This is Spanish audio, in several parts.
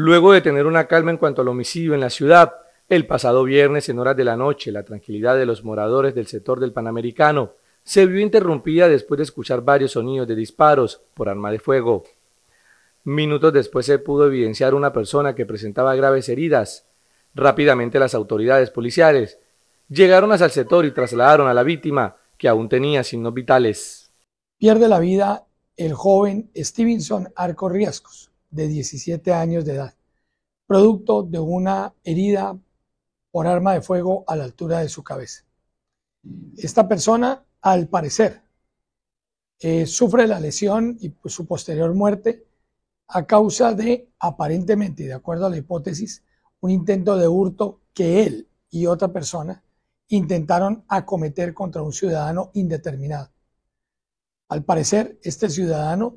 Luego de tener una calma en cuanto al homicidio en la ciudad, el pasado viernes en horas de la noche la tranquilidad de los moradores del sector del Panamericano se vio interrumpida después de escuchar varios sonidos de disparos por arma de fuego. Minutos después se pudo evidenciar una persona que presentaba graves heridas. Rápidamente las autoridades policiales llegaron hasta el sector y trasladaron a la víctima, que aún tenía signos vitales. Pierde la vida el joven Stevenson Arco Riescos, de 17 años de edad, producto de una herida por arma de fuego a la altura de su cabeza. Esta persona, al parecer, eh, sufre la lesión y pues, su posterior muerte a causa de, aparentemente, de acuerdo a la hipótesis, un intento de hurto que él y otra persona intentaron acometer contra un ciudadano indeterminado. Al parecer, este ciudadano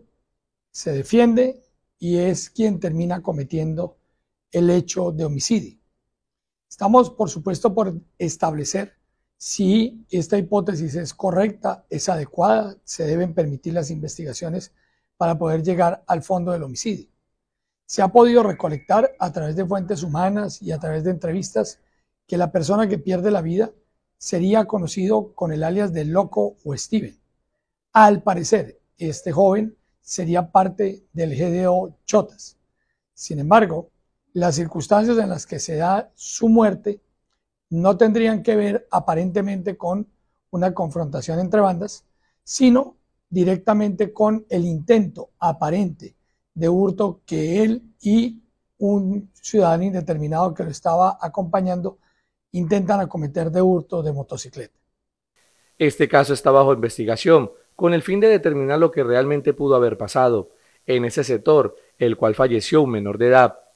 se defiende, y es quien termina cometiendo el hecho de homicidio. Estamos, por supuesto, por establecer si esta hipótesis es correcta, es adecuada, se deben permitir las investigaciones para poder llegar al fondo del homicidio. Se ha podido recolectar a través de fuentes humanas y a través de entrevistas que la persona que pierde la vida sería conocido con el alias de Loco o Steven. Al parecer, este joven sería parte del GDO Chotas. Sin embargo, las circunstancias en las que se da su muerte no tendrían que ver aparentemente con una confrontación entre bandas, sino directamente con el intento aparente de hurto que él y un ciudadano indeterminado que lo estaba acompañando intentan acometer de hurto de motocicleta. Este caso está bajo investigación con el fin de determinar lo que realmente pudo haber pasado en ese sector, el cual falleció un menor de edad.